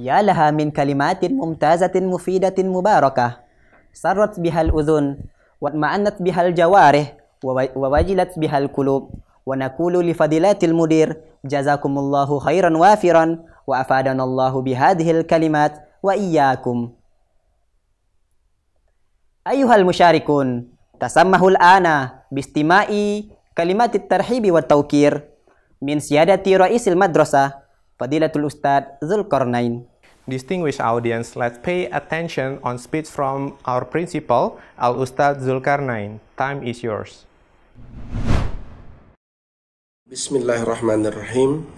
يا لها من كلمات ممتازة مفيدة مباركة سرت بها الأذن واطمأنت بها الجوارح ووجلت بها القلوب ونقول لفضيلات المدير جزاكم الله خيرا وافرا وأفادنا الله بهذه الكلمات وإياكم أيها المشاركون تسمحوا الآن باستماع كلمات الترحيب والتوكير من سيادة رئيس المدرسة Fadilatul Ustadz Zulkarnain. Distinguished audience, let's pay attention on speech from our principal, Al Ustadz Zulkarnain. Time is yours. Bismillahirrahmanirrahim.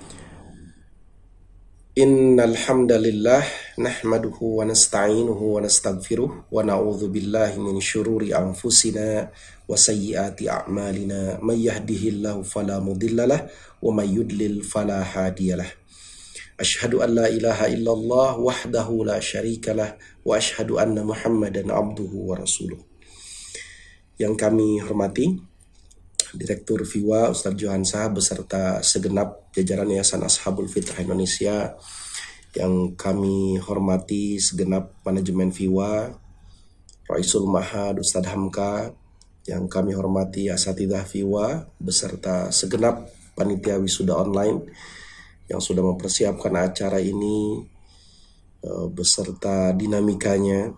Innal hamdalillah nahmaduhu wa nasta'inuhu wa nastaghfiruh wa na'udzu billahi min syururi anfusina wa sayyiati a'malina may yahdihillahu fala mudhillalah wa may yudlil fala أشهد أن لا إله إلا الله وحده لا شريك له وأشهد أن محمدا عبده ورسوله yang kami hormati Direktur Viva Ustadz Johansa beserta segenap jajaran Yayasan Ashabul Fitrah Indonesia yang kami hormati segenap manajemen Viva Raisul Mahad Ustadz Hamka yang kami hormati Asatidah Viva beserta segenap panitia wisuda online yang sudah mempersiapkan acara ini eh, beserta dinamikanya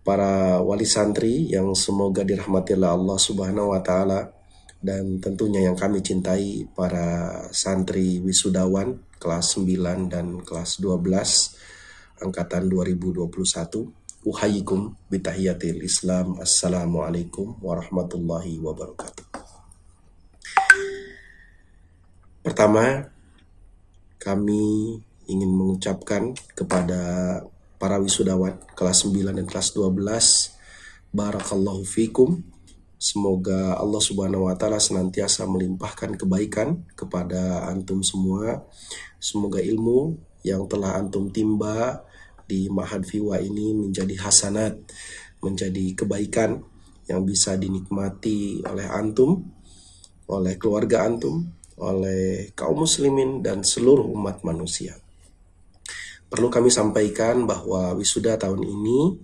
para wali santri yang semoga dirahmati oleh Allah Subhanahu wa taala dan tentunya yang kami cintai para santri wisudawan kelas 9 dan kelas 12 angkatan 2021 uhayikum bitahiyatil islam assalamualaikum warahmatullahi wabarakatuh pertama kami ingin mengucapkan kepada para wisudawan kelas 9 dan kelas 12 barakallahu fikum semoga Allah Subhanahu wa taala senantiasa melimpahkan kebaikan kepada antum semua semoga ilmu yang telah antum timba di Mahad Fiwa ini menjadi hasanat menjadi kebaikan yang bisa dinikmati oleh antum oleh keluarga antum oleh kaum muslimin dan seluruh umat manusia. Perlu kami sampaikan bahwa wisuda tahun ini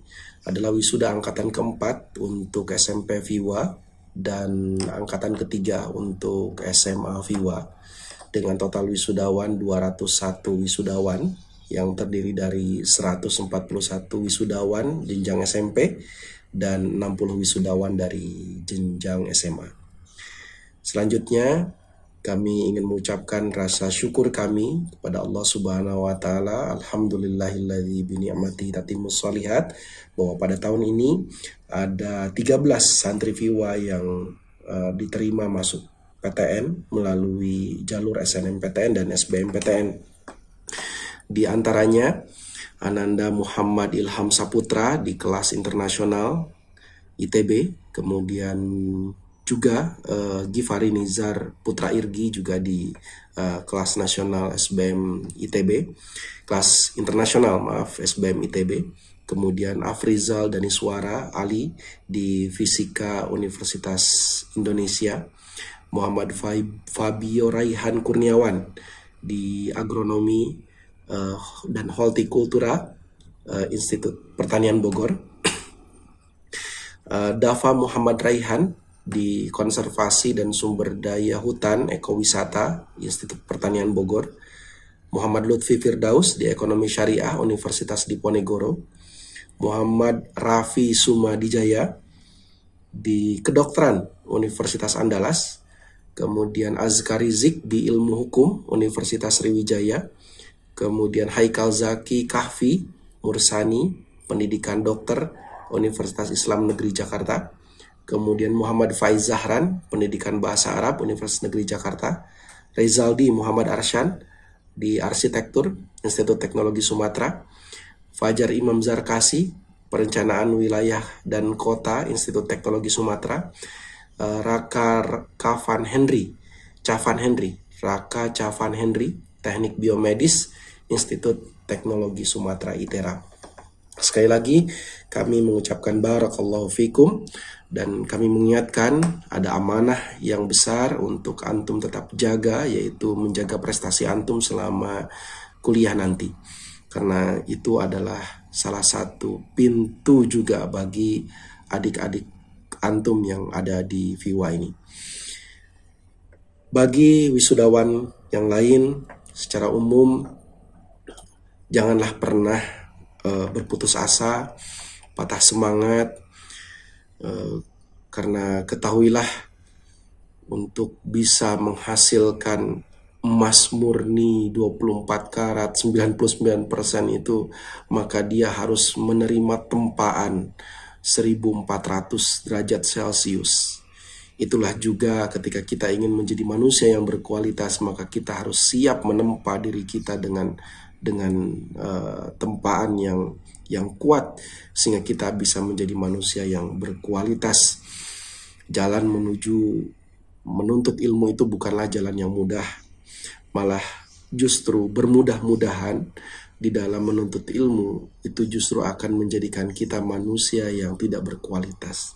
adalah wisuda angkatan keempat untuk SMP Viva dan angkatan ketiga untuk SMA Viva dengan total wisudawan 201 wisudawan yang terdiri dari 141 wisudawan jenjang SMP dan 60 wisudawan dari jenjang SMA. Selanjutnya, kami ingin mengucapkan rasa syukur kami kepada Allah Subhanahu wa taala. Alhamdulillahilladzi bi ni'mati tatimmus sholihat bahwa pada tahun ini ada 13 santri Viwa yang uh, diterima masuk PTN melalui jalur SNMPTN dan SBMPTN. Di antaranya Ananda Muhammad Ilham Saputra di kelas internasional ITB, kemudian juga uh, Givari Nizar Putra Irgi juga di uh, kelas nasional SBM ITB, kelas internasional maaf SBM ITB. Kemudian Afrizal Daniswara Ali di Fisika Universitas Indonesia, Muhammad Fabio Raihan Kurniawan di Agronomi uh, dan Hortikultura uh, Institut Pertanian Bogor, uh, Dafa Muhammad Raihan di Konservasi dan Sumber Daya Hutan Ekowisata Institut Pertanian Bogor, Muhammad Lutfi Firdaus di Ekonomi Syariah Universitas Diponegoro, Muhammad Rafi Sumadijaya di Kedokteran Universitas Andalas, kemudian Azkari Rizik di Ilmu Hukum Universitas Sriwijaya, kemudian Haikal Zaki Kahfi Mursani Pendidikan Dokter Universitas Islam Negeri Jakarta, kemudian Muhammad Faiz Zahran, pendidikan bahasa Arab Universitas Negeri Jakarta, Rezaldi Muhammad Arshan di Arsitektur Institut Teknologi Sumatera, Fajar Imam Zarkasi, Perencanaan Wilayah dan Kota Institut Teknologi Sumatera, eh, Raka Kavan Henry, Cavan Henry, Raka Cavan Henry, Teknik Biomedis, Institut Teknologi Sumatera ITERA. Sekali lagi, kami mengucapkan barakallahu fikum dan kami mengingatkan ada amanah yang besar untuk antum tetap jaga yaitu menjaga prestasi antum selama kuliah nanti karena itu adalah salah satu pintu juga bagi adik-adik antum yang ada di Viwa ini. Bagi wisudawan yang lain secara umum janganlah pernah uh, berputus asa, patah semangat Eh, karena ketahuilah untuk bisa menghasilkan emas murni 24 karat 99% itu maka dia harus menerima tempaan 1400 derajat Celcius. Itulah juga ketika kita ingin menjadi manusia yang berkualitas maka kita harus siap menempa diri kita dengan dengan uh, tempaan yang yang kuat sehingga kita bisa menjadi manusia yang berkualitas. Jalan menuju menuntut ilmu itu bukanlah jalan yang mudah, malah justru bermudah-mudahan di dalam menuntut ilmu itu justru akan menjadikan kita manusia yang tidak berkualitas.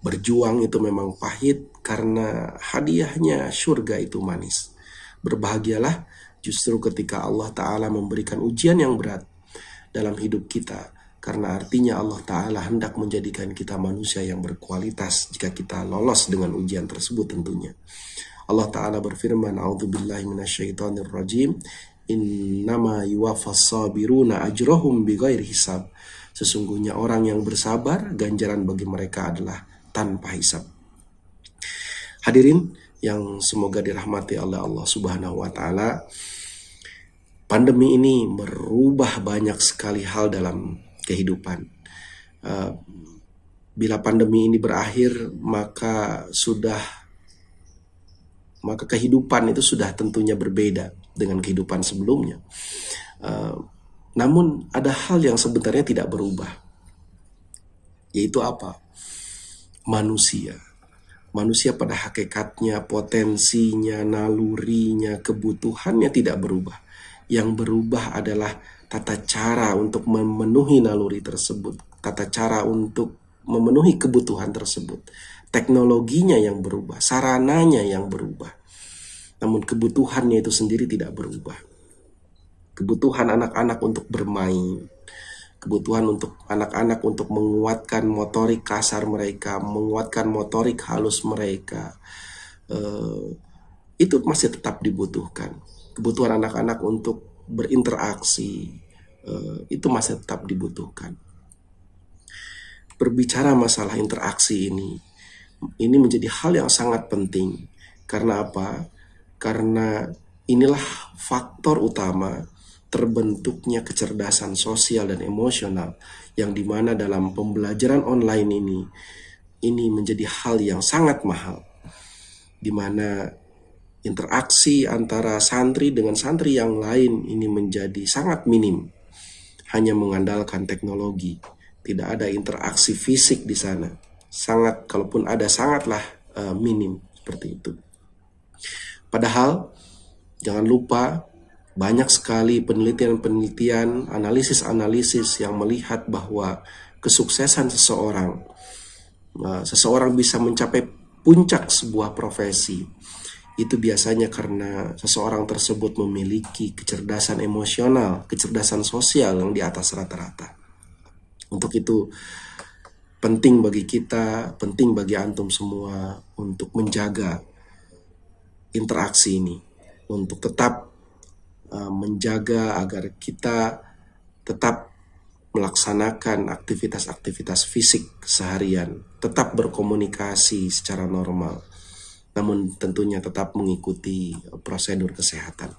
Berjuang itu memang pahit karena hadiahnya surga itu manis. Berbahagialah justru ketika Allah Ta'ala memberikan ujian yang berat dalam hidup kita karena artinya Allah Ta'ala hendak menjadikan kita manusia yang berkualitas jika kita lolos dengan ujian tersebut tentunya. Allah Ta'ala berfirman, A'udzubillahi minasyaitonirrajim, Innama yuwafas sabiruna ajrohum bighair hisab. Sesungguhnya orang yang bersabar, ganjaran bagi mereka adalah tanpa hisab. Hadirin yang semoga dirahmati oleh Allah Subhanahu wa taala, pandemi ini merubah banyak sekali hal dalam kehidupan. Uh, bila pandemi ini berakhir, maka sudah maka kehidupan itu sudah tentunya berbeda dengan kehidupan sebelumnya. Uh, namun ada hal yang sebenarnya tidak berubah, yaitu apa? Manusia. Manusia pada hakikatnya, potensinya, nalurinya, kebutuhannya tidak berubah yang berubah adalah tata cara untuk memenuhi naluri tersebut, tata cara untuk memenuhi kebutuhan tersebut, teknologinya yang berubah, sarananya yang berubah. Namun kebutuhannya itu sendiri tidak berubah. Kebutuhan anak-anak untuk bermain, kebutuhan untuk anak-anak untuk menguatkan motorik kasar mereka, menguatkan motorik halus mereka, eh, itu masih tetap dibutuhkan kebutuhan anak-anak untuk berinteraksi eh, itu masih tetap dibutuhkan. Berbicara masalah interaksi ini, ini menjadi hal yang sangat penting. Karena apa? Karena inilah faktor utama terbentuknya kecerdasan sosial dan emosional yang dimana dalam pembelajaran online ini ini menjadi hal yang sangat mahal dimana interaksi antara santri dengan santri yang lain ini menjadi sangat minim. Hanya mengandalkan teknologi, tidak ada interaksi fisik di sana. Sangat, kalaupun ada sangatlah uh, minim seperti itu. Padahal jangan lupa banyak sekali penelitian-penelitian, analisis-analisis yang melihat bahwa kesuksesan seseorang, uh, seseorang bisa mencapai puncak sebuah profesi itu biasanya karena seseorang tersebut memiliki kecerdasan emosional, kecerdasan sosial yang di atas rata-rata. Untuk itu penting bagi kita, penting bagi antum semua untuk menjaga interaksi ini, untuk tetap eh, menjaga agar kita tetap melaksanakan aktivitas-aktivitas fisik seharian, tetap berkomunikasi secara normal, namun tentunya tetap mengikuti uh, prosedur kesehatan.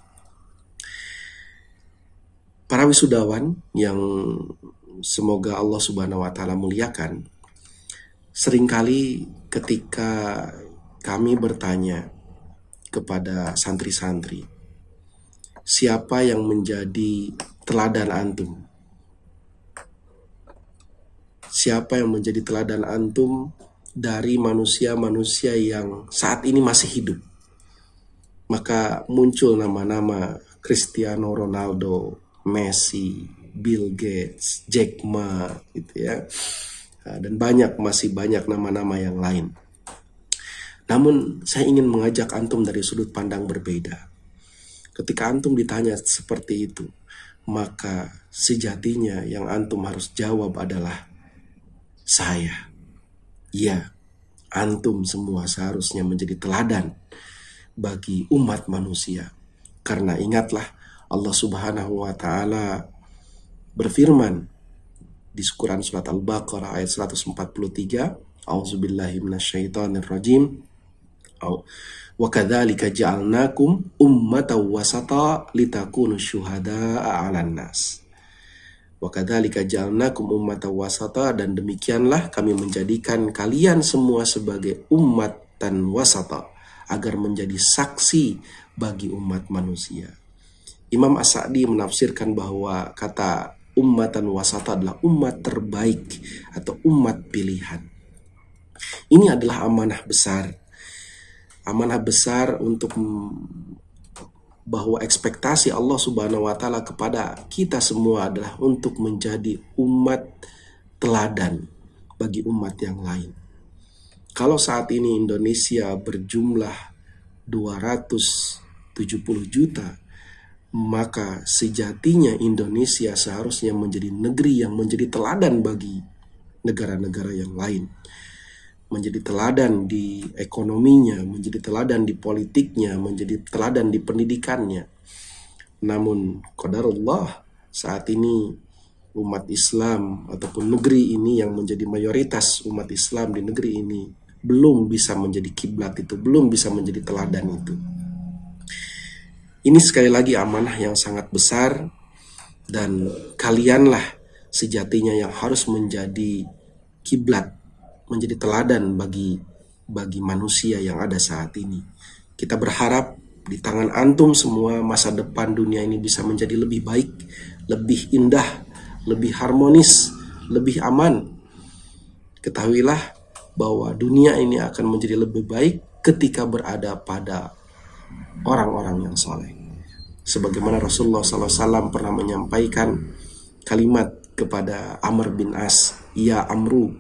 Para wisudawan yang semoga Allah Subhanahu wa taala muliakan, seringkali ketika kami bertanya kepada santri-santri, siapa yang menjadi teladan antum? Siapa yang menjadi teladan antum dari manusia-manusia yang saat ini masih hidup. Maka muncul nama-nama Cristiano Ronaldo, Messi, Bill Gates, Jack Ma, gitu ya. Ah, dan banyak masih banyak nama-nama yang lain. Namun saya ingin mengajak antum dari sudut pandang berbeda. Ketika antum ditanya seperti itu, maka sejatinya yang antum harus jawab adalah saya Ya, antum semua seharusnya menjadi teladan bagi umat manusia. Karena ingatlah Allah Subhanahu wa taala berfirman di Quran surat Al-Baqarah ayat 143, A'udzubillahi minasyaitonirrajim. Au wa kadzalika ja'alnakum ummatan wasata litakunu syuhada'a nas. Wakadhalika ja'alnakum ummatan wasata dan demikianlah kami menjadikan kalian semua sebagai umat dan wasata agar menjadi saksi bagi umat manusia. Imam As-Sa'di menafsirkan bahwa kata ummatan wasata adalah umat terbaik atau umat pilihan. Ini adalah amanah besar. Amanah besar untuk bahwa ekspektasi Allah Subhanahu wa taala kepada kita semua adalah untuk menjadi umat teladan bagi umat yang lain. Kalau saat ini Indonesia berjumlah 270 juta, maka sejatinya Indonesia seharusnya menjadi negeri yang menjadi teladan bagi negara-negara yang lain menjadi teladan di ekonominya, menjadi teladan di politiknya, menjadi teladan di pendidikannya. Namun qadarullah saat ini umat Islam ataupun negeri ini yang menjadi mayoritas umat Islam di negeri ini belum bisa menjadi kiblat itu, belum bisa menjadi teladan itu. Ini sekali lagi amanah yang sangat besar dan kalianlah sejatinya yang harus menjadi kiblat menjadi teladan bagi bagi manusia yang ada saat ini. Kita berharap di tangan antum semua masa depan dunia ini bisa menjadi lebih baik, lebih indah, lebih harmonis, lebih aman. Ketahuilah bahwa dunia ini akan menjadi lebih baik ketika berada pada orang-orang yang soleh. Sebagaimana Rasulullah SAW pernah menyampaikan kalimat kepada Amr bin As, Ya Amru,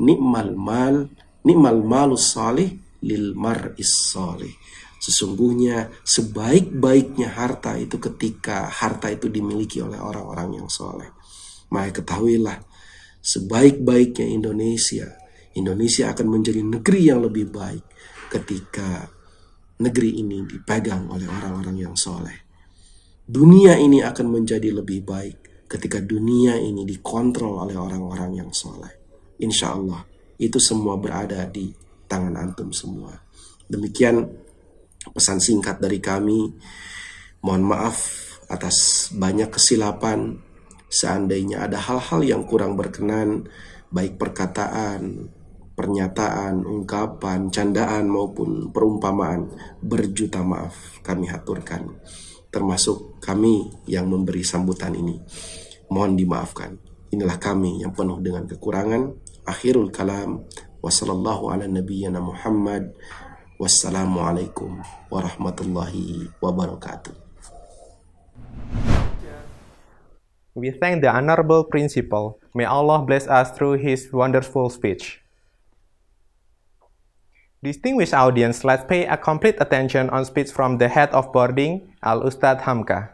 nikmal mal nikmal malus salih lil mar salih sesungguhnya sebaik-baiknya harta itu ketika harta itu dimiliki oleh orang-orang yang soleh maka ketahuilah sebaik-baiknya Indonesia Indonesia akan menjadi negeri yang lebih baik ketika negeri ini dipegang oleh orang-orang yang soleh dunia ini akan menjadi lebih baik ketika dunia ini dikontrol oleh orang-orang yang soleh insya Allah itu semua berada di tangan antum semua. Demikian pesan singkat dari kami. Mohon maaf atas banyak kesilapan. Seandainya ada hal-hal yang kurang berkenan, baik perkataan, pernyataan, ungkapan, candaan maupun perumpamaan, berjuta maaf kami haturkan. Termasuk kami yang memberi sambutan ini. Mohon dimaafkan. Inilah kami yang penuh dengan kekurangan, akhirul kalam wa ala nabiyyina Muhammad wassalamualaikum warahmatullahi wabarakatuh We thank the honorable principal. May Allah bless us through his wonderful speech. Distinguished audience, let's pay a complete attention on speech from the head of boarding, Al Ustadz Hamka.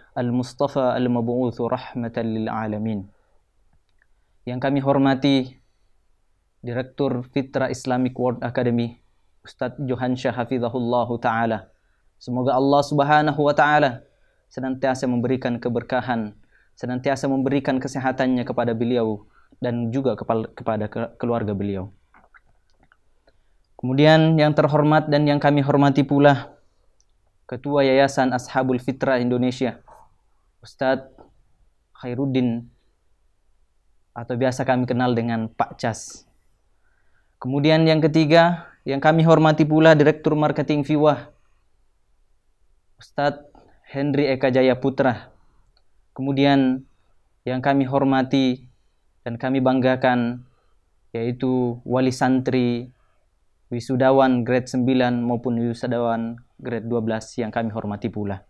Al-Mustafa al mabuuthu Rahmatan Lil Alamin. Yang kami hormati Direktur Fitra Islamic World Academy, Ustadz Johan Syah Hafizahullah Ta'ala. Semoga Allah Subhanahu Wa Ta'ala senantiasa memberikan keberkahan, senantiasa memberikan kesehatannya kepada beliau dan juga kepada keluarga beliau. Kemudian yang terhormat dan yang kami hormati pula Ketua Yayasan Ashabul Fitrah Indonesia, Ustadz Khairuddin atau biasa kami kenal dengan Pak Cas. Kemudian yang ketiga, yang kami hormati pula Direktur Marketing Viwah, Ustadz Henry Eka Jaya Putra. Kemudian yang kami hormati dan kami banggakan yaitu wali santri wisudawan grade 9 maupun wisudawan grade 12 yang kami hormati pula.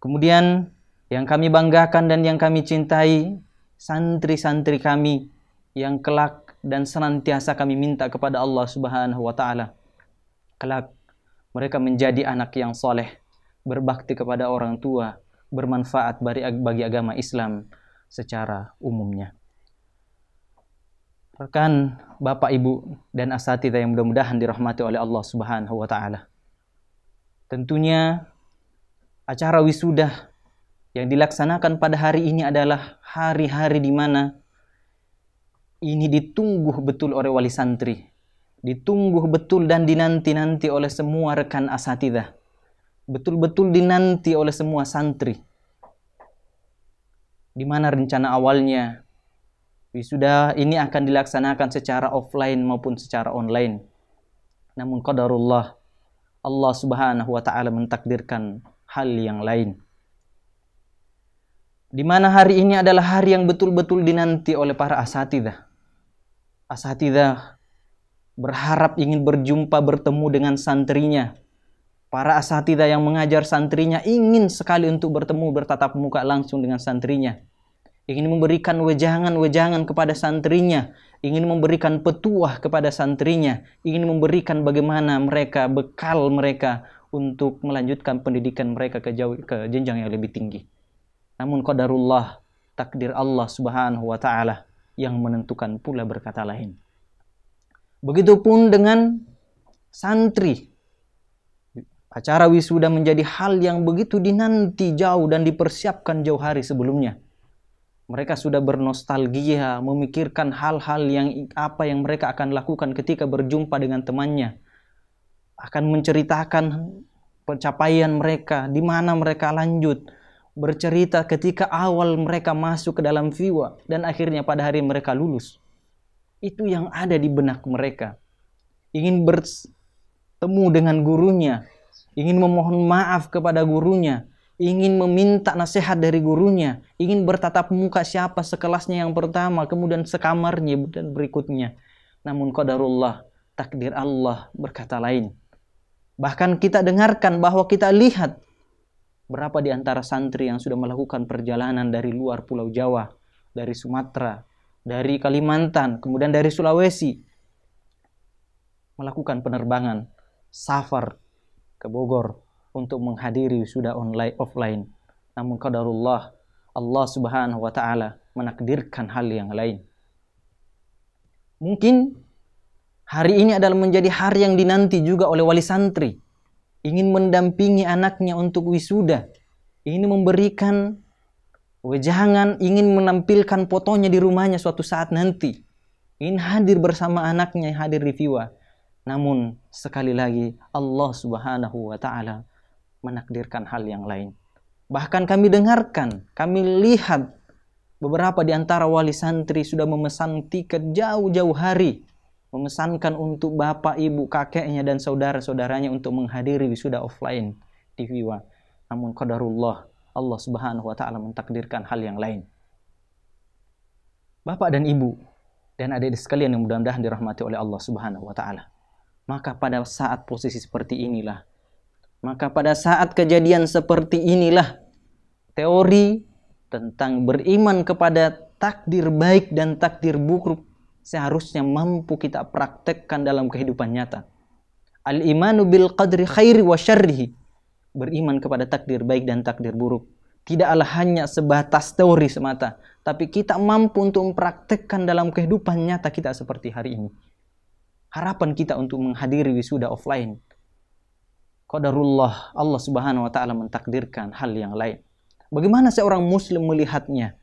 Kemudian yang kami banggakan dan yang kami cintai, santri-santri kami yang kelak dan senantiasa kami minta kepada Allah Subhanahu wa taala. Kelak mereka menjadi anak yang soleh, berbakti kepada orang tua, bermanfaat bagi agama Islam secara umumnya. Rekan, Bapak, Ibu, dan asatidz yang mudah-mudahan dirahmati oleh Allah Subhanahu wa taala. Tentunya acara wisuda yang dilaksanakan pada hari ini adalah hari-hari di mana ini ditunggu betul oleh wali santri, ditunggu betul dan dinanti-nanti oleh semua rekan asatidah. Betul-betul dinanti oleh semua santri. Di mana rencana awalnya? Wisuda ini akan dilaksanakan secara offline maupun secara online. Namun qadarullah Allah Subhanahu wa taala mentakdirkan hal yang lain. Di mana hari ini adalah hari yang betul-betul dinanti oleh para asatidah. Asatidah berharap ingin berjumpa bertemu dengan santrinya. Para asatidah yang mengajar santrinya ingin sekali untuk bertemu bertatap muka langsung dengan santrinya. Ingin memberikan wejangan-wejangan kepada santrinya, ingin memberikan petuah kepada santrinya, ingin memberikan bagaimana mereka bekal mereka untuk melanjutkan pendidikan mereka ke jauh ke jenjang yang lebih tinggi. Namun qadarullah, takdir Allah Subhanahu wa taala yang menentukan pula berkata lain. Begitupun dengan santri. Acara wisuda menjadi hal yang begitu dinanti jauh dan dipersiapkan jauh hari sebelumnya. Mereka sudah bernostalgia, memikirkan hal-hal yang apa yang mereka akan lakukan ketika berjumpa dengan temannya. Akan menceritakan pencapaian mereka, di mana mereka lanjut, bercerita ketika awal mereka masuk ke dalam Viwa dan akhirnya pada hari mereka lulus. Itu yang ada di benak mereka. Ingin bertemu dengan gurunya, ingin memohon maaf kepada gurunya, ingin meminta nasihat dari gurunya, ingin bertatap muka siapa sekelasnya yang pertama, kemudian sekamarnya dan berikutnya. Namun qadarullah, takdir Allah berkata lain. Bahkan kita dengarkan bahwa kita lihat Berapa di antara santri yang sudah melakukan perjalanan dari luar Pulau Jawa, dari Sumatera, dari Kalimantan, kemudian dari Sulawesi, melakukan penerbangan, safar ke Bogor untuk menghadiri sudah online offline. Namun kadarullah, Allah Subhanahu wa taala menakdirkan hal yang lain. Mungkin hari ini adalah menjadi hari yang dinanti juga oleh wali santri ingin mendampingi anaknya untuk wisuda, ingin memberikan wejangan, ingin menampilkan fotonya di rumahnya suatu saat nanti, ingin hadir bersama anaknya yang hadir di viva. Namun sekali lagi Allah Subhanahu wa taala menakdirkan hal yang lain. Bahkan kami dengarkan, kami lihat beberapa di antara wali santri sudah memesan tiket jauh-jauh hari mengesankan untuk bapak, ibu, kakeknya dan saudara-saudaranya untuk menghadiri wisuda offline di Viva. Namun qadarullah, Allah Subhanahu wa taala mentakdirkan hal yang lain. Bapak dan ibu dan adik-adik sekalian yang mudah-mudahan dirahmati oleh Allah Subhanahu wa taala. Maka pada saat posisi seperti inilah, maka pada saat kejadian seperti inilah teori tentang beriman kepada takdir baik dan takdir buruk seharusnya mampu kita praktekkan dalam kehidupan nyata. Al-imanu bil qadri khairi wa syarrihi. Beriman kepada takdir baik dan takdir buruk. Tidaklah hanya sebatas teori semata. Tapi kita mampu untuk mempraktekkan dalam kehidupan nyata kita seperti hari ini. Harapan kita untuk menghadiri wisuda offline. Qadarullah, Allah subhanahu wa ta'ala mentakdirkan hal yang lain. Bagaimana seorang muslim melihatnya?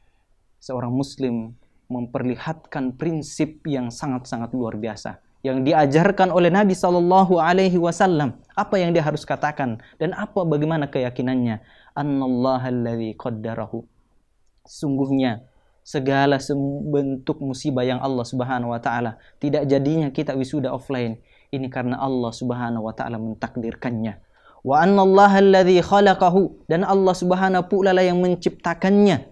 Seorang muslim memperlihatkan prinsip yang sangat-sangat luar biasa yang diajarkan oleh Nabi Shallallahu Alaihi Wasallam apa yang dia harus katakan dan apa bagaimana keyakinannya Annallahalladzi sungguhnya segala bentuk musibah yang Allah Subhanahu wa taala tidak jadinya kita wisuda offline ini karena Allah Subhanahu wa taala mentakdirkannya wa dan Allah Subhanahu pula yang menciptakannya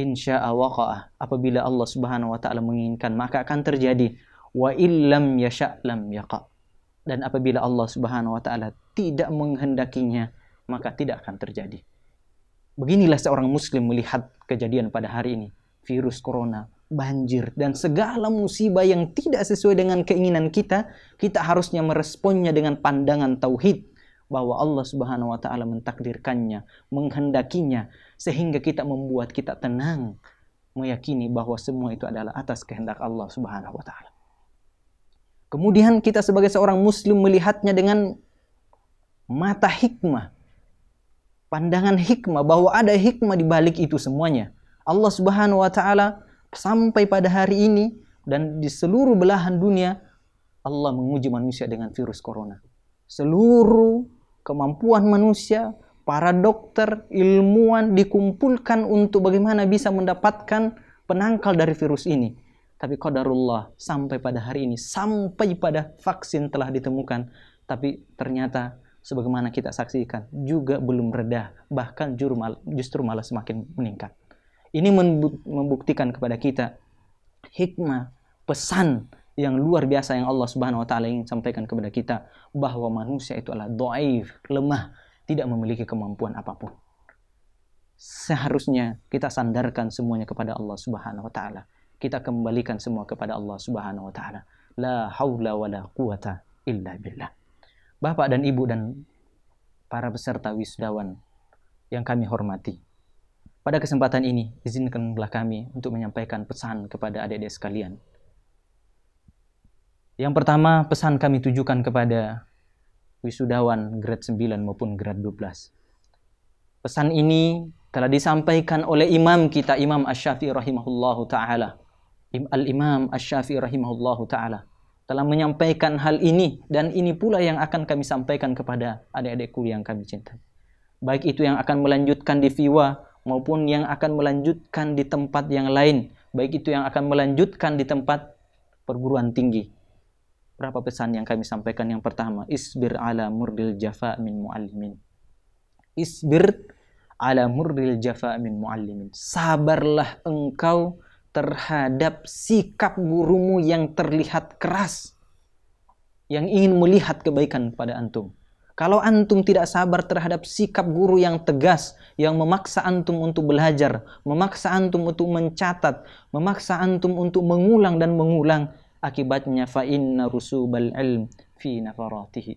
Insya Allah, Apabila Allah Subhanahu wa taala menginginkan maka akan terjadi. Wa illam yasha' lam yaqa'. Dan apabila Allah Subhanahu wa taala tidak menghendakinya maka tidak akan terjadi. Beginilah seorang muslim melihat kejadian pada hari ini. Virus corona, banjir, dan segala musibah yang tidak sesuai dengan keinginan kita, kita harusnya meresponnya dengan pandangan tauhid bahwa Allah Subhanahu wa taala mentakdirkannya, menghendakinya sehingga kita membuat kita tenang meyakini bahwa semua itu adalah atas kehendak Allah Subhanahu wa taala. Kemudian kita sebagai seorang muslim melihatnya dengan mata hikmah. Pandangan hikmah bahwa ada hikmah di balik itu semuanya. Allah Subhanahu wa taala sampai pada hari ini dan di seluruh belahan dunia Allah menguji manusia dengan virus corona. Seluruh kemampuan manusia, para dokter, ilmuwan dikumpulkan untuk bagaimana bisa mendapatkan penangkal dari virus ini. Tapi qadarullah sampai pada hari ini, sampai pada vaksin telah ditemukan. Tapi ternyata sebagaimana kita saksikan juga belum reda, bahkan justru malah semakin meningkat. Ini membuktikan kepada kita hikmah, pesan yang luar biasa yang Allah Subhanahu wa taala ingin sampaikan kepada kita bahwa manusia itu adalah dhaif, lemah, tidak memiliki kemampuan apapun. Seharusnya kita sandarkan semuanya kepada Allah Subhanahu wa taala. Kita kembalikan semua kepada Allah Subhanahu wa taala. La haula wala quwata illa billah. Bapak dan Ibu dan para peserta wisudawan yang kami hormati. Pada kesempatan ini, izinkanlah kami untuk menyampaikan pesan kepada adik-adik sekalian. Yang pertama, pesan kami tujukan kepada wisudawan grade 9 maupun grade 12. Pesan ini telah disampaikan oleh imam kita Imam ash syafii rahimahullahu taala. Al-Imam ash syafii rahimahullahu taala telah menyampaikan hal ini dan ini pula yang akan kami sampaikan kepada adik-adikku yang kami cintai. Baik itu yang akan melanjutkan di FIWA maupun yang akan melanjutkan di tempat yang lain, baik itu yang akan melanjutkan di tempat perguruan tinggi Berapa pesan yang kami sampaikan? Yang pertama, isbir ala murdil jafa min muallimin. Isbir ala murdil jafa min muallimin. Sabarlah engkau terhadap sikap gurumu yang terlihat keras yang ingin melihat kebaikan pada antum. Kalau antum tidak sabar terhadap sikap guru yang tegas, yang memaksa antum untuk belajar, memaksa antum untuk mencatat, memaksa antum untuk mengulang dan mengulang, Akibatnya fa inna rusubal ilm fi nafaratihi.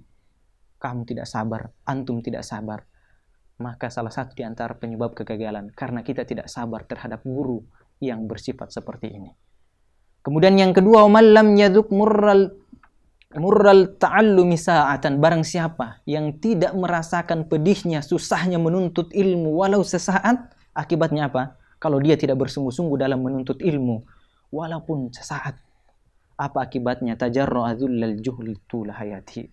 Kamu tidak sabar, antum tidak sabar. Maka salah satu di antara penyebab kegagalan karena kita tidak sabar terhadap guru yang bersifat seperti ini. Kemudian yang kedua, malam yaduk murral murral ta'allumi misaatan. barang siapa yang tidak merasakan pedihnya susahnya menuntut ilmu walau sesaat akibatnya apa kalau dia tidak bersungguh-sungguh dalam menuntut ilmu walaupun sesaat apa akibatnya? Tajarra'a jahli juhli tul hayati.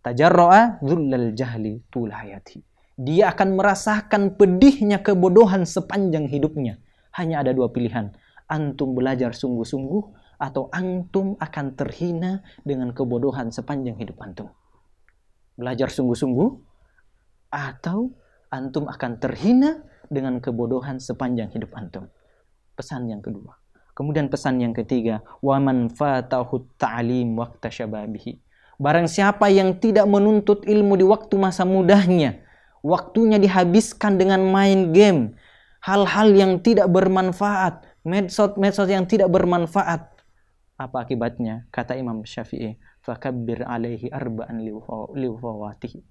Tajarra'a dzullal jahli tul hayati. Dia akan merasakan pedihnya kebodohan sepanjang hidupnya. Hanya ada dua pilihan. Antum belajar sungguh-sungguh atau antum akan terhina dengan kebodohan sepanjang hidup antum. Belajar sungguh-sungguh atau antum akan terhina dengan kebodohan sepanjang hidup antum. Pesan yang kedua. Kemudian pesan yang ketiga, man fatahu ta'lim waqta syababihi. Barang siapa yang tidak menuntut ilmu di waktu masa mudahnya, waktunya dihabiskan dengan main game, hal-hal yang tidak bermanfaat, medsos-medsos yang tidak bermanfaat. Apa akibatnya? Kata Imam Syafi'i, fakabbir alaihi arba'an liwafatihi.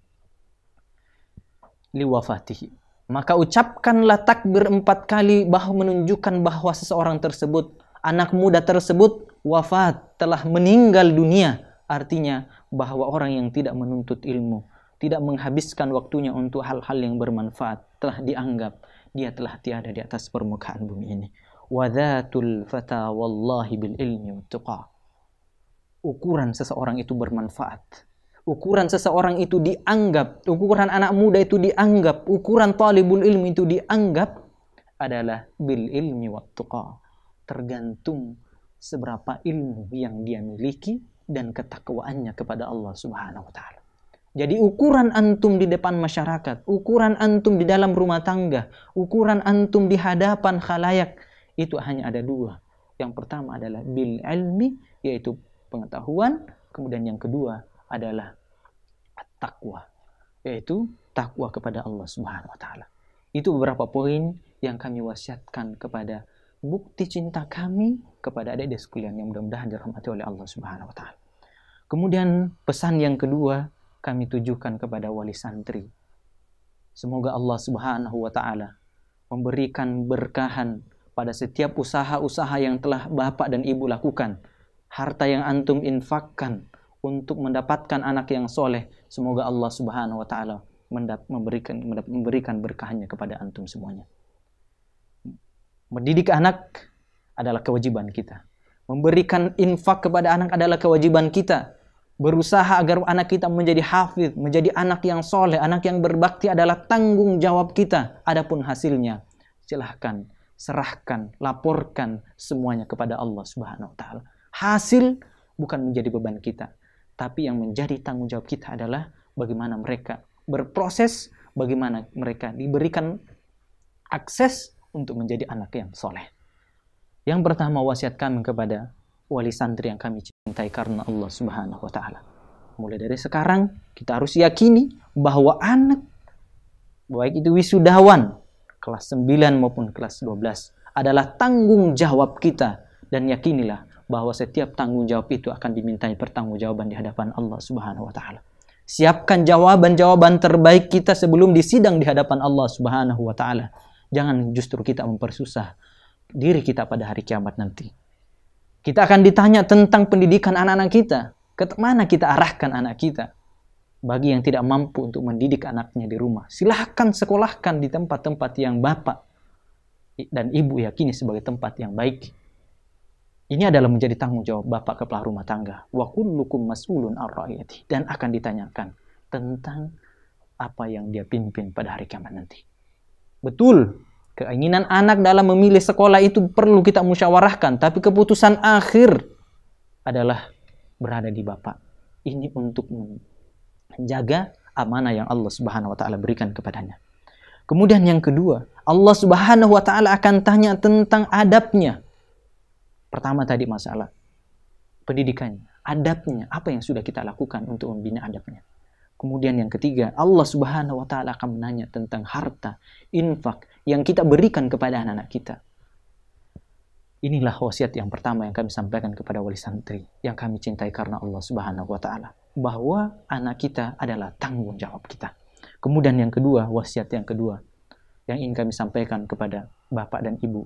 Liwafatihi maka ucapkanlah takbir empat kali bahwa menunjukkan bahwa seseorang tersebut, anak muda tersebut wafat, telah meninggal dunia. Artinya bahwa orang yang tidak menuntut ilmu, tidak menghabiskan waktunya untuk hal-hal yang bermanfaat, telah dianggap dia telah tiada di atas permukaan bumi ini. Wadatul fata wallahi bil ilmi tuqa. Ukuran seseorang itu bermanfaat ukuran seseorang itu dianggap, ukuran anak muda itu dianggap, ukuran talibul ilmu itu dianggap adalah bil ilmi wa tuqa. Tergantung seberapa ilmu yang dia miliki dan ketakwaannya kepada Allah Subhanahu wa taala. Jadi ukuran antum di depan masyarakat, ukuran antum di dalam rumah tangga, ukuran antum di hadapan khalayak itu hanya ada dua. Yang pertama adalah bil ilmi yaitu pengetahuan, kemudian yang kedua adalah takwa, yaitu takwa kepada Allah Subhanahu wa taala. Itu beberapa poin yang kami wasiatkan kepada bukti cinta kami kepada adik-adik sekalian yang mudah-mudahan dirahmati oleh Allah Subhanahu wa taala. Kemudian pesan yang kedua kami tujukan kepada wali santri. Semoga Allah Subhanahu wa taala memberikan berkahan pada setiap usaha-usaha yang telah Bapak dan Ibu lakukan, harta yang antum infakkan, untuk mendapatkan anak yang soleh. Semoga Allah Subhanahu wa taala memberikan memberikan berkahnya kepada antum semuanya. Mendidik anak adalah kewajiban kita. Memberikan infak kepada anak adalah kewajiban kita. Berusaha agar anak kita menjadi hafid, menjadi anak yang soleh, anak yang berbakti adalah tanggung jawab kita. Adapun hasilnya, silahkan serahkan, laporkan semuanya kepada Allah Subhanahu wa taala. Hasil bukan menjadi beban kita tapi yang menjadi tanggung jawab kita adalah bagaimana mereka berproses, bagaimana mereka diberikan akses untuk menjadi anak yang soleh. Yang pertama wasiat kami kepada wali santri yang kami cintai karena Allah Subhanahu wa taala. Mulai dari sekarang kita harus yakini bahwa anak baik itu wisudawan kelas 9 maupun kelas 12 adalah tanggung jawab kita dan yakinilah bahwa setiap tanggung jawab itu akan dimintai pertanggungjawaban di hadapan Allah Subhanahu wa taala. Siapkan jawaban-jawaban terbaik kita sebelum disidang di hadapan Allah Subhanahu wa taala. Jangan justru kita mempersusah diri kita pada hari kiamat nanti. Kita akan ditanya tentang pendidikan anak-anak kita. Ke mana kita arahkan anak kita? Bagi yang tidak mampu untuk mendidik anaknya di rumah, silahkan sekolahkan di tempat-tempat yang bapak dan ibu yakini sebagai tempat yang baik ini adalah menjadi tanggung jawab bapak kepala rumah tangga. Wa kullukum mas'ulun ar-ra'iyati dan akan ditanyakan tentang apa yang dia pimpin pada hari kiamat nanti. Betul, keinginan anak dalam memilih sekolah itu perlu kita musyawarahkan, tapi keputusan akhir adalah berada di bapak. Ini untuk menjaga amanah yang Allah Subhanahu wa taala berikan kepadanya. Kemudian yang kedua, Allah Subhanahu wa taala akan tanya tentang adabnya Pertama tadi masalah pendidikannya, adabnya, apa yang sudah kita lakukan untuk membina adabnya. Kemudian yang ketiga, Allah Subhanahu wa taala akan menanya tentang harta, infak yang kita berikan kepada anak-anak kita. Inilah wasiat yang pertama yang kami sampaikan kepada wali santri yang kami cintai karena Allah Subhanahu wa taala, bahwa anak kita adalah tanggung jawab kita. Kemudian yang kedua, wasiat yang kedua yang ingin kami sampaikan kepada bapak dan ibu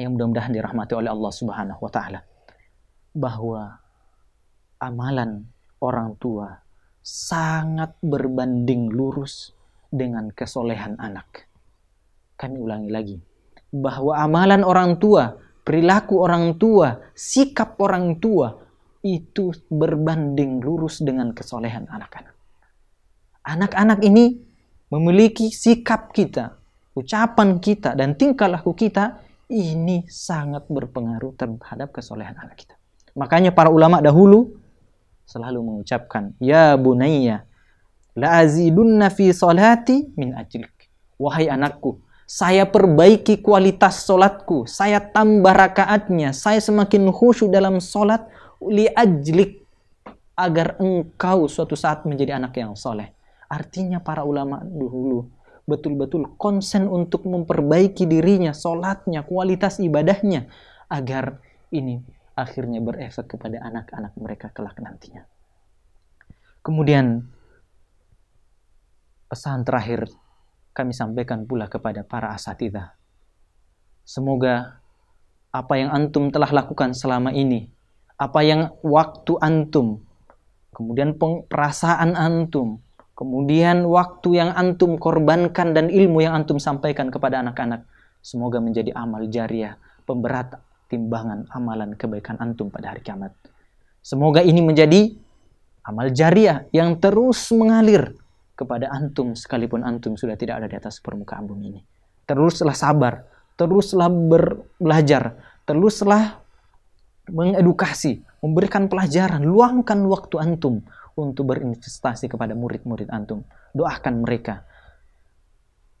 yang mudah-mudahan dirahmati oleh Allah Subhanahu wa taala bahwa amalan orang tua sangat berbanding lurus dengan kesolehan anak. Kami ulangi lagi, bahwa amalan orang tua, perilaku orang tua, sikap orang tua itu berbanding lurus dengan kesolehan anak-anak. Anak-anak ini memiliki sikap kita, ucapan kita, dan tingkah laku kita ini sangat berpengaruh terhadap kesolehan anak kita. Makanya para ulama dahulu selalu mengucapkan, "Ya bunayya, la azidunna fi solati min ajlik." Wahai anakku, saya perbaiki kualitas solatku, saya tambah rakaatnya, saya semakin khusyuk dalam solat li ajlik agar engkau suatu saat menjadi anak yang soleh. Artinya para ulama dahulu betul-betul konsen untuk memperbaiki dirinya, sholatnya, kualitas ibadahnya, agar ini akhirnya berefek kepada anak-anak mereka kelak nantinya. Kemudian pesan terakhir kami sampaikan pula kepada para asatidah. Semoga apa yang antum telah lakukan selama ini, apa yang waktu antum, kemudian perasaan antum, Kemudian waktu yang antum korbankan dan ilmu yang antum sampaikan kepada anak-anak. Semoga menjadi amal jariah, pemberat timbangan amalan kebaikan antum pada hari kiamat. Semoga ini menjadi amal jariah yang terus mengalir kepada antum sekalipun antum sudah tidak ada di atas permukaan bumi ini. Teruslah sabar, teruslah ber belajar, teruslah mengedukasi, memberikan pelajaran, luangkan waktu antum untuk berinvestasi kepada murid-murid antum. Doakan mereka.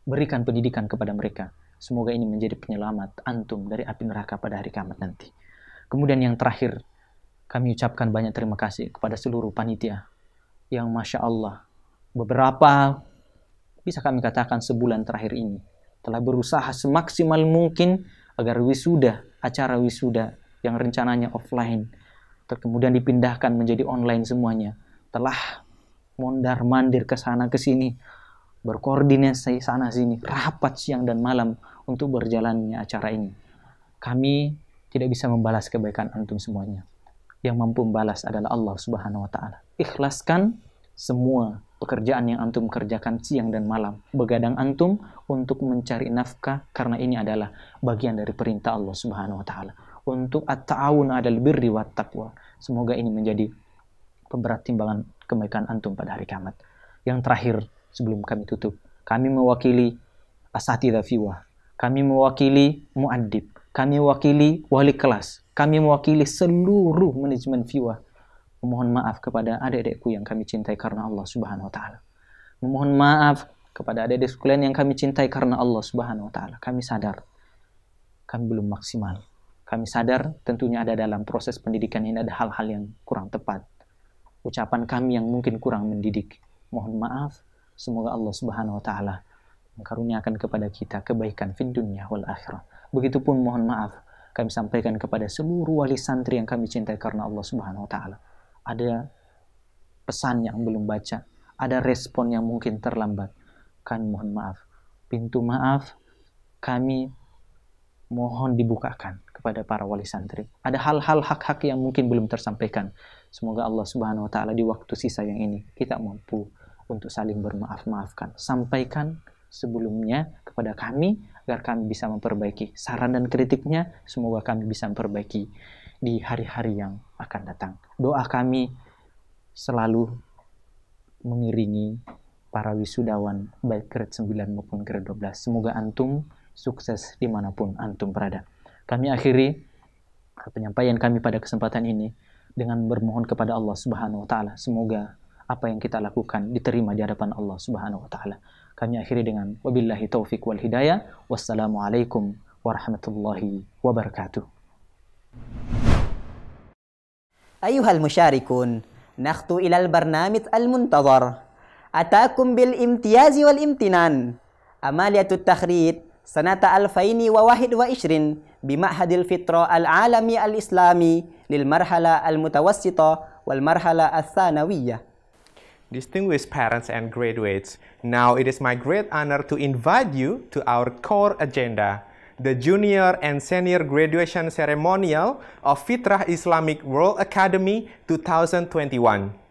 Berikan pendidikan kepada mereka. Semoga ini menjadi penyelamat antum dari api neraka pada hari kiamat nanti. Kemudian yang terakhir, kami ucapkan banyak terima kasih kepada seluruh panitia yang Masya Allah beberapa bisa kami katakan sebulan terakhir ini telah berusaha semaksimal mungkin agar wisuda, acara wisuda yang rencananya offline kemudian dipindahkan menjadi online semuanya telah mondar mandir ke sana ke sini berkoordinasi sana sini rapat siang dan malam untuk berjalannya acara ini kami tidak bisa membalas kebaikan antum semuanya yang mampu membalas adalah Allah Subhanahu wa taala ikhlaskan semua pekerjaan yang antum kerjakan siang dan malam begadang antum untuk mencari nafkah karena ini adalah bagian dari perintah Allah Subhanahu wa taala untuk at-ta'awun lebih birri wat taqwa semoga ini menjadi pemberat timbangan kebaikan antum pada hari kiamat. Yang terakhir sebelum kami tutup, kami mewakili asatidah fiwa, kami mewakili muadib, kami mewakili wali kelas, kami mewakili seluruh manajemen fiwa. Memohon maaf kepada adik-adikku yang kami cintai karena Allah Subhanahu wa taala. Memohon maaf kepada adik-adik sekalian yang kami cintai karena Allah Subhanahu wa taala. Kami sadar kami belum maksimal. Kami sadar tentunya ada dalam proses pendidikan ini ada hal-hal yang kurang tepat, ucapan kami yang mungkin kurang mendidik. Mohon maaf, semoga Allah Subhanahu wa taala mengkaruniakan kepada kita kebaikan di dunia wal akhirah. Begitupun mohon maaf kami sampaikan kepada seluruh wali santri yang kami cintai karena Allah Subhanahu wa taala. Ada pesan yang belum baca, ada respon yang mungkin terlambat. Kami mohon maaf. Pintu maaf kami mohon dibukakan kepada para wali santri. Ada hal-hal hak-hak yang mungkin belum tersampaikan. Semoga Allah Subhanahu wa taala di waktu sisa yang ini kita mampu untuk saling bermaaf-maafkan. Sampaikan sebelumnya kepada kami agar kami bisa memperbaiki saran dan kritiknya. Semoga kami bisa memperbaiki di hari-hari yang akan datang. Doa kami selalu mengiringi para wisudawan baik grade 9 maupun grade 12. Semoga antum sukses dimanapun antum berada. Kami akhiri penyampaian kami pada kesempatan ini dengan bermohon kepada Allah Subhanahu wa taala. Semoga apa yang kita lakukan diterima di hadapan Allah Subhanahu wa taala. Kami akhiri dengan wabillahi taufik wal hidayah. Wassalamualaikum warahmatullahi wabarakatuh. Ayuhal al المشاركون al muntazar atakum bil imtiyazi wal imtinan Amaliyatut takhrid sanata wa wahid wa ishrin bima'hadil fitra al-alami al-islami lil marhala al-mutawassita wal marhala al Distinguished parents and graduates, now it is my great honor to invite you to our core agenda, the Junior and Senior Graduation Ceremonial of Fitrah Islamic World Academy 2021.